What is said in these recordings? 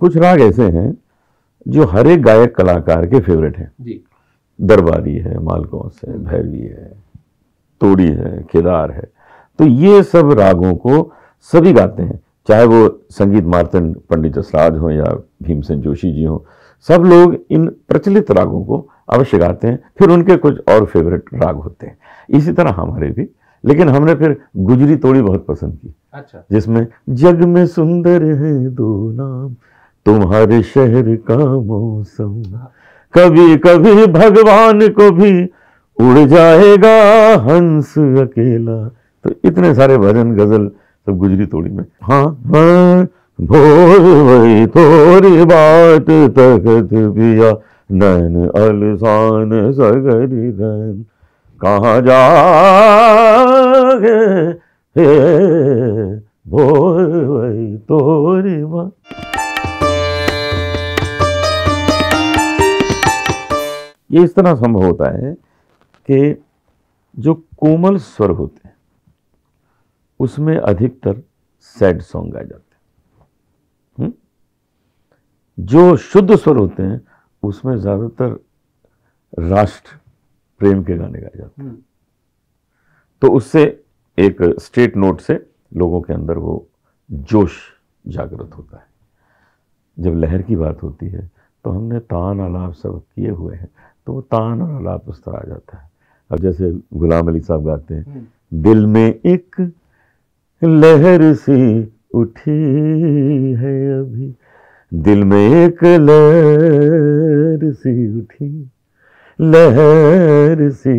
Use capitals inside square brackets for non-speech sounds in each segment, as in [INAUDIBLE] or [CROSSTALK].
कुछ राग ऐसे हैं जो हर एक गायक कलाकार के फेवरेट हैं दरबारी है मालकोस है भैरवी है तोड़ी है केदार है तो ये सब रागों को सभी गाते हैं चाहे वो संगीत मार्तन पंडित जसराज हो या भीमसेन जोशी जी हों सब लोग इन प्रचलित रागों को अवश्य गाते हैं फिर उनके कुछ और फेवरेट राग होते हैं इसी तरह हमारे भी लेकिन हमने फिर गुजरी तोड़ी बहुत पसंद की अच्छा जिसमें जग में सुंदर है दो नाम तुम्हारे शहर का मौसम कभी कभी भगवान को भी उड़ जाएगा हंस अकेला तो इतने सारे भजन गजल सब गुजरी तोड़ी में हाँ भोल वही थोड़ी बात तखत पिया नैन अलसान सगरी नैन कहाँ जागे हे भोर वही तो ये इस तरह संभव होता है कि जो कोमल स्वर होते हैं उसमें अधिकतर सैड सॉन्ग आ जाते हैं जो शुद्ध स्वर होते हैं उसमें ज़्यादातर राष्ट्र प्रेम के गाने गाए जाते हैं तो उससे एक स्ट्रेट नोट से लोगों के अंदर वो जोश जागृत होता है जब लहर की बात होती है तो हमने तान आलाप सब किए हुए हैं तो वो तान और आलाप उस तरह आ जाता है अब जैसे गुलाम अली साहब गाते हैं हम्म। दिल में एक लहर सी उठी है अभी दिल में एक लहर सी उठी लहर सी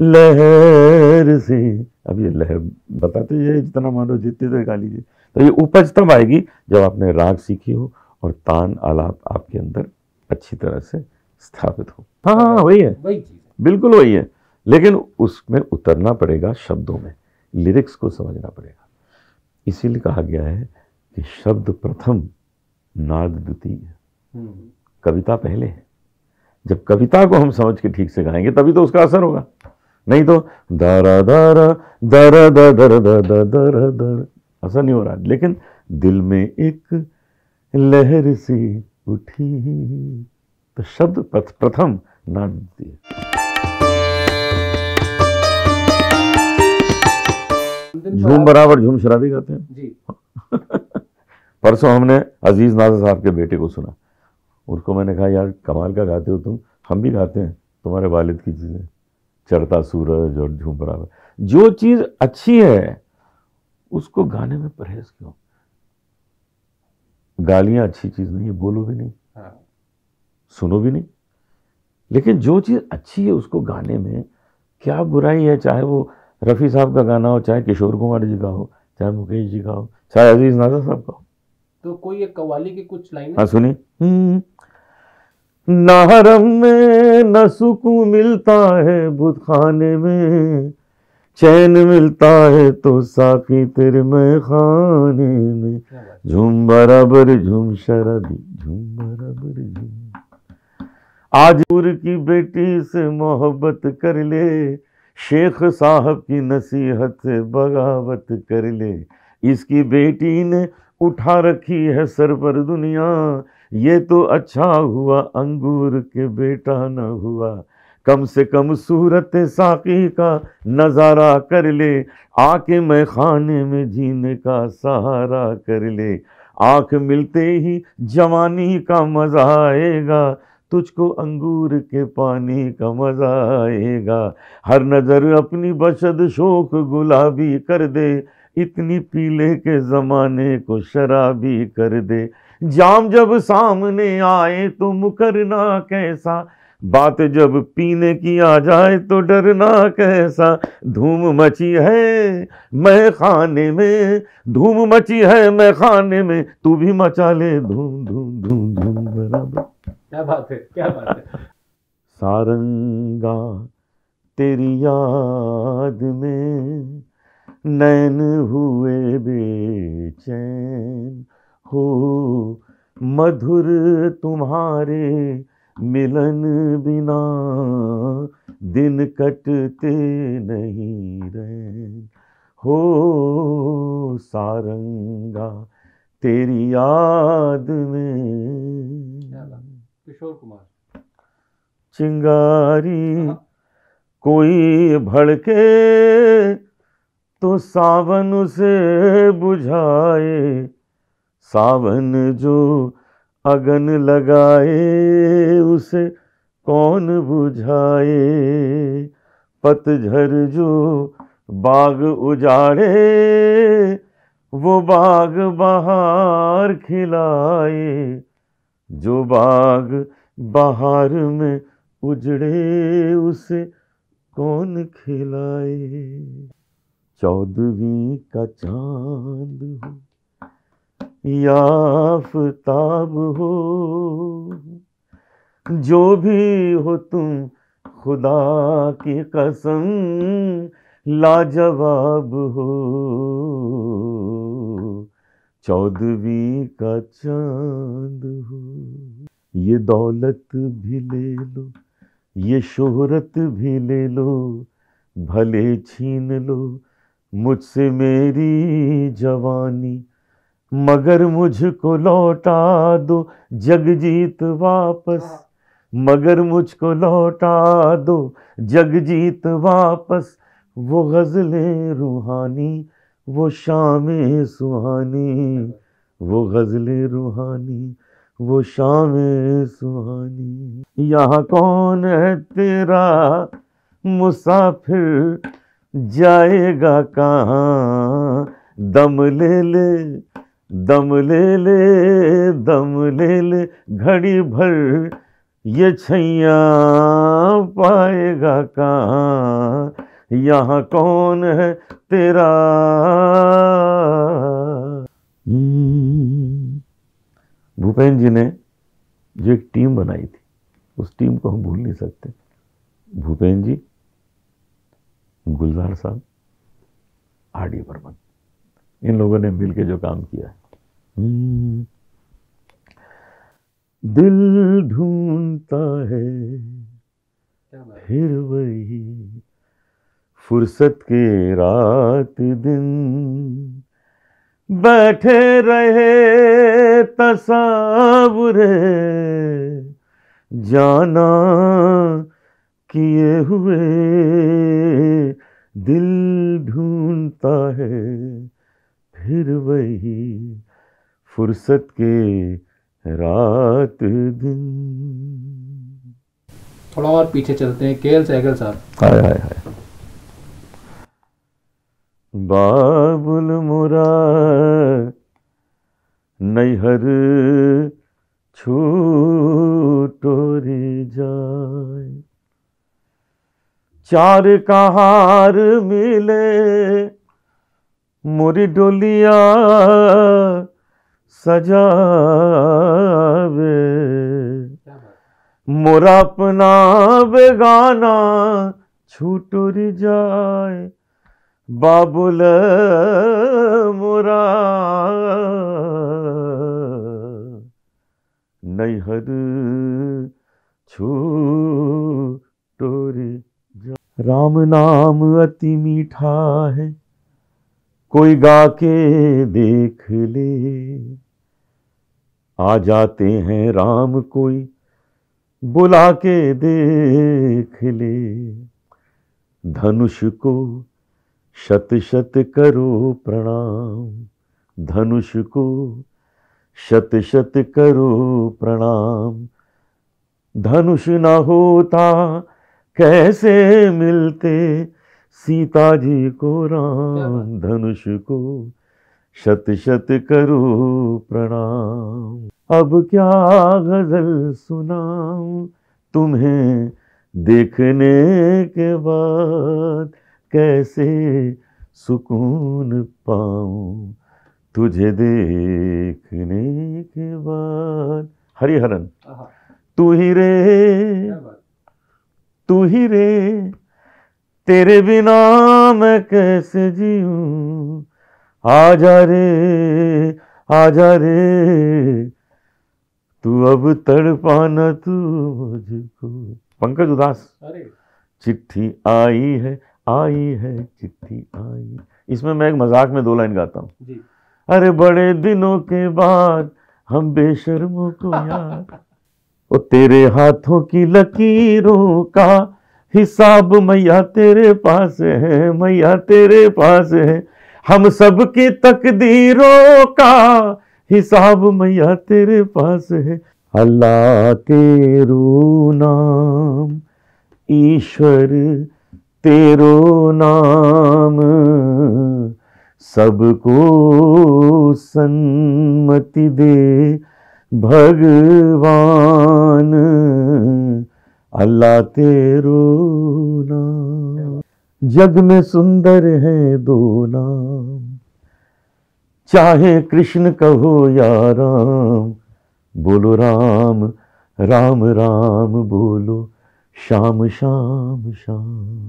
लहर सी अब ये लहर बताते ये जितना मानो जितनी देर गा लीजिए तो ये उपज तब आएगी जब आपने राग सीखी हो और तान आलाप आपके अंदर अच्छी तरह से स्थापित हो हाँ हाँ वही है वही बिल्कुल वही है लेकिन उसमें उतरना पड़ेगा शब्दों में लिरिक्स को समझना पड़ेगा इसीलिए कहा गया है कि शब्द प्रथम नाद द्वितीय हम्म। कविता पहले है जब कविता को हम समझ के ठीक से गाएंगे तभी तो उसका असर होगा नहीं तो दरा दरा दरा दर दर दर दर दर असर नहीं हो रहा लेकिन दिल में एक लहर सी उठी तो शब्द प्रथम नाम द्वितीय झूम बराबर झूम शराबी गाते हैं जी [LAUGHS] परसों हमने अजीज नाजा साहब के बेटे को सुना उसको मैंने कहा यार कमाल का गाते हो तुम हम भी गाते हैं तुम्हारे वालिद की चीज़ें चढ़ता सूरज और झूम बराबर जो चीज़ अच्छी है उसको गाने में परहेज क्यों गालियां अच्छी चीज़ नहीं है बोलो भी नहीं सुनो भी नहीं लेकिन जो चीज़ अच्छी है उसको गाने में क्या बुराई है चाहे वो रफ़ी साहब का गाना हो चाहे किशोर कुमार जी का हो चाहे मुकेश जी का हो चाहे अजीज नाजा साहब का हो तो कोई एक कवाली की कुछ लाइन हाँ सुनी हम्म। ना हरम में न सुकून मिलता है बुत खाने में चैन मिलता है तो साकी तेरे में खाने में झूम बराबर झूम शराबी झूम बराबर झूम आज पूर की बेटी से मोहब्बत कर ले शेख साहब की नसीहत से बगावत कर ले इसकी बेटी ने उठा रखी है सर पर दुनिया ये तो अच्छा हुआ अंगूर के बेटा न हुआ कम से कम सूरत साकी का नज़ारा कर ले आके मैं खाने में जीने का सहारा कर ले आँख मिलते ही जवानी का मज़ा आएगा तुझको अंगूर के पानी का मजा आएगा हर नज़र अपनी बशद शोक गुलाबी कर दे इतनी पीले के ज़माने को शराबी कर दे जाम जब सामने आए तो मुकरना कैसा बात जब पीने की आ जाए तो डरना कैसा धूम मची है मैं खाने में धूम मची है मैं खाने में तू भी मचा ले धूम धूम धूम धूम बराबर क्या बात है क्या बात है सारंगा तेरी याद में नैन हुए बेचैन हो मधुर तुम्हारे मिलन बिना दिन कटते नहीं रहे हो सारंगा तेरी याद में किशोर कुमार चिंगारी हाँ। कोई भड़के तो सावन उसे बुझाए सावन जो अगन लगाए उसे कौन बुझाए पतझर जो बाग उजाड़े वो बाग बहार खिलाए जो बाग बाहर में उजड़े उसे कौन खिलाए चौदवी का चांद हो या हो जो भी हो तुम खुदा की कसम लाजवाब हो चौदवी का चांद हो ये दौलत भी ले लो ये शोहरत भी ले लो भले छीन लो मुझसे मेरी जवानी मगर मुझको लौटा दो जगजीत वापस मगर मुझको लौटा दो जगजीत वापस वो गज़लें रूहानी वो शाम सुहानी वो गज़ल रूहानी वो शाम सुहानी यहाँ कौन है तेरा मुसाफिर जाएगा कहाँ दम ले ले दम ले ले दम ले ले घड़ी भर ये छैया पाएगा कहाँ यहाँ कौन है तेरा हम्म। भूपेन जी ने जो एक टीम बनाई थी उस टीम को हम भूल नहीं सकते भूपेन जी गुलजार साहब आर डी बर्मन इन लोगों ने मिलकर जो काम किया है हम्म। दिल ढूंढता है फिर वही फुर्सत की रात दिन बैठे रहे तसावुर जाना किए हुए दिल ढूंढता है फिर वही फुर्सत के रात दिन थोड़ा और पीछे चलते हैं केएल सहगल साहब हाय हाय हाय बाबुल मुरा नैहर छू रे जाय चार कहार मिले मुरी डोलिया सजावे मोरा अपना बेगाना छूटुर जाए बाबुल मुरा नैहर छू राम नाम अति मीठा है कोई गा के देख ले आ जाते हैं राम कोई बुला के देख ले धनुष को शत शत करो प्रणाम धनुष को शत शत करो प्रणाम धनुष ना होता कैसे मिलते सीता जी को राम धनुष को शत शत करो प्रणाम अब क्या गजल सुनाऊं तुम्हें देखने के बाद कैसे सुकून पाऊं तुझे देखने के बाद हरिहरन तू ही रे तू ही रे तेरे बिना मैं कैसे आ जा रे आ जा रे तू अब तड़पाना तू मुझको पंकज उदास चिट्ठी आई है आई है चिट्ठी आई इसमें मैं एक मजाक में दो लाइन गाता हूँ अरे बड़े दिनों के बाद हम बेशर्मों को यार ओ तेरे हाथों की लकीरों का हिसाब मैया तेरे पास है मैया तेरे पास है हम सब की तकदीरों का हिसाब मैया तेरे पास है अल्लाह के रू नाम ईश्वर तेरो नाम सबको सन्मति दे भगवान अल्लाह तेरो नाम जग में सुंदर है दो नाम चाहे कृष्ण कहो या राम बोलो राम राम राम बोलो श्याम श्याम श्याम